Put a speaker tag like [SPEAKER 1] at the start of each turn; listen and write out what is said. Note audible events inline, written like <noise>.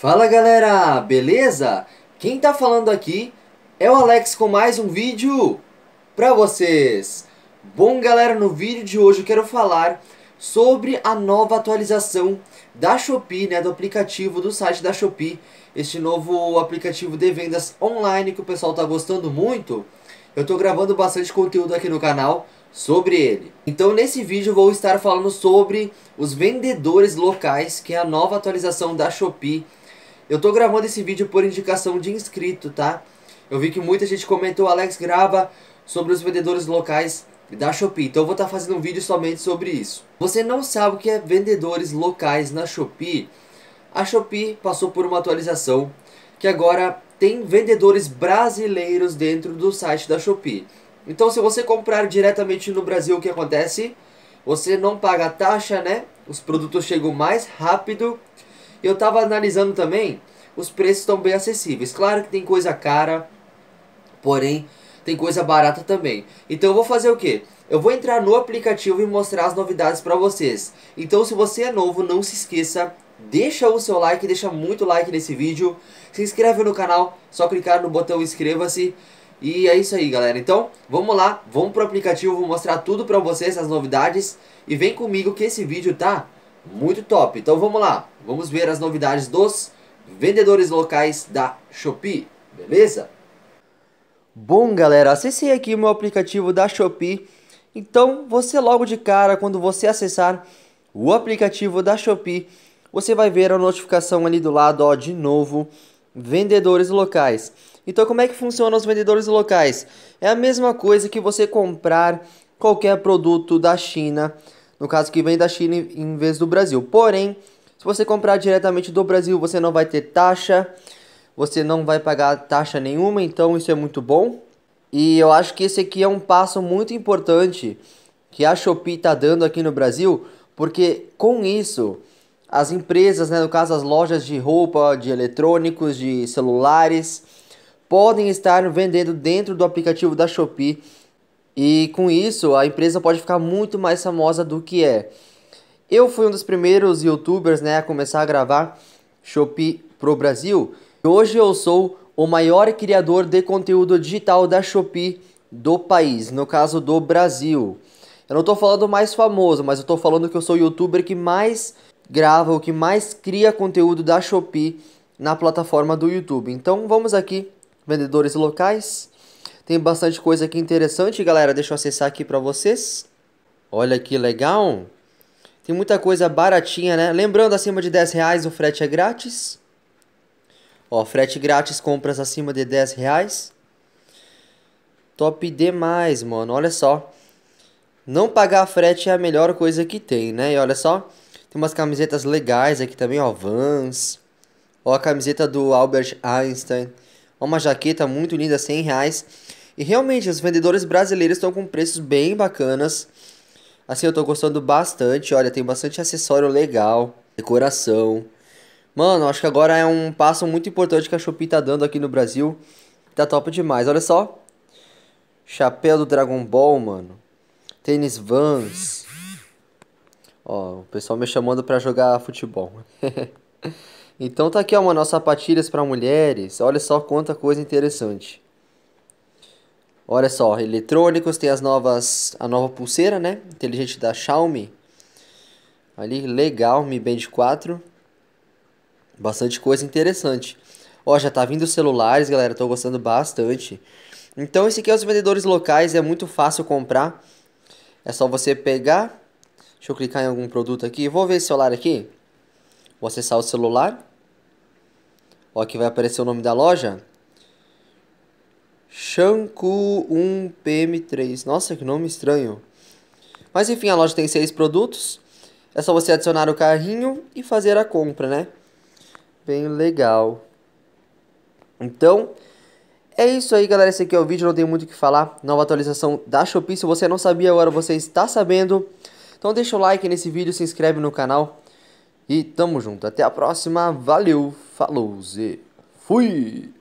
[SPEAKER 1] Fala galera, beleza? Quem tá falando aqui é o Alex com mais um vídeo pra vocês. Bom galera, no vídeo de hoje eu quero falar sobre a nova atualização da Shopee, né, do aplicativo do site da Shopee, este novo aplicativo de vendas online que o pessoal tá gostando muito. Eu tô gravando bastante conteúdo aqui no canal sobre ele. Então nesse vídeo eu vou estar falando sobre os vendedores locais, que é a nova atualização da Shopee eu tô gravando esse vídeo por indicação de inscrito, tá? Eu vi que muita gente comentou, Alex grava sobre os vendedores locais da Shopee. Então eu vou estar tá fazendo um vídeo somente sobre isso. Você não sabe o que é vendedores locais na Shopee? A Shopee passou por uma atualização que agora tem vendedores brasileiros dentro do site da Shopee. Então se você comprar diretamente no Brasil, o que acontece? Você não paga taxa, né? Os produtos chegam mais rápido eu estava analisando também, os preços estão bem acessíveis. Claro que tem coisa cara, porém tem coisa barata também. Então eu vou fazer o que? Eu vou entrar no aplicativo e mostrar as novidades para vocês. Então se você é novo, não se esqueça, deixa o seu like, deixa muito like nesse vídeo. Se inscreve no canal, só clicar no botão inscreva-se. E é isso aí galera, então vamos lá, vamos pro aplicativo, vou mostrar tudo pra vocês, as novidades E vem comigo que esse vídeo tá muito top. Então vamos lá. Vamos ver as novidades dos vendedores locais da Shopee. Beleza? Bom, galera, acessei aqui o meu aplicativo da Shopee. Então, você logo de cara, quando você acessar o aplicativo da Shopee, você vai ver a notificação ali do lado, ó, de novo, vendedores locais. Então, como é que funciona os vendedores locais? É a mesma coisa que você comprar qualquer produto da China no caso que vem da China em vez do Brasil. Porém, se você comprar diretamente do Brasil, você não vai ter taxa, você não vai pagar taxa nenhuma, então isso é muito bom. E eu acho que esse aqui é um passo muito importante que a Shopee está dando aqui no Brasil, porque com isso as empresas, né, no caso as lojas de roupa, de eletrônicos, de celulares, podem estar vendendo dentro do aplicativo da Shopee e com isso, a empresa pode ficar muito mais famosa do que é. Eu fui um dos primeiros youtubers né, a começar a gravar Shopee pro Brasil. Hoje eu sou o maior criador de conteúdo digital da Shopee do país, no caso do Brasil. Eu não estou falando mais famoso, mas eu estou falando que eu sou o youtuber que mais grava, o que mais cria conteúdo da Shopee na plataforma do YouTube. Então vamos aqui, vendedores locais. Tem bastante coisa aqui interessante, galera. Deixa eu acessar aqui para vocês. Olha que legal. Tem muita coisa baratinha, né? Lembrando, acima de 10 reais o frete é grátis. Ó, frete grátis, compras acima de 10 reais. Top demais, mano. Olha só. Não pagar frete é a melhor coisa que tem, né? E olha só. Tem umas camisetas legais aqui também, ó. Vans. Ó, a camiseta do Albert Einstein. Uma jaqueta muito linda, 100 reais. E realmente, os vendedores brasileiros estão com preços bem bacanas. Assim, eu tô gostando bastante. Olha, tem bastante acessório legal, decoração. Mano, acho que agora é um passo muito importante que a Shopee tá dando aqui no Brasil. Tá top demais, olha só. Chapéu do Dragon Ball, mano. Tênis Vans. Ó, o pessoal me chamando pra jogar futebol. <laughs> então tá aqui, ó, mano, sapatilhas para mulheres. Olha só quanta coisa interessante. Olha só, eletrônicos, tem as novas, a nova pulseira, né? Inteligente da Xiaomi. Ali, legal, Mi Band 4. Bastante coisa interessante. Ó, já tá vindo celulares, galera, tô gostando bastante. Então, esse aqui é os vendedores locais, é muito fácil comprar. É só você pegar. Deixa eu clicar em algum produto aqui. Vou ver esse celular aqui. Vou acessar o celular. Ó, aqui vai aparecer o nome da loja. Shanku 1PM3. Nossa, que nome estranho. Mas enfim, a loja tem seis produtos. É só você adicionar o carrinho e fazer a compra, né? Bem legal. Então, é isso aí, galera. Esse aqui é o vídeo, não tem muito o que falar. Nova atualização da Shopee. Se você não sabia, agora você está sabendo. Então deixa o like nesse vídeo, se inscreve no canal. E tamo junto. Até a próxima. Valeu, falou, Z. Fui!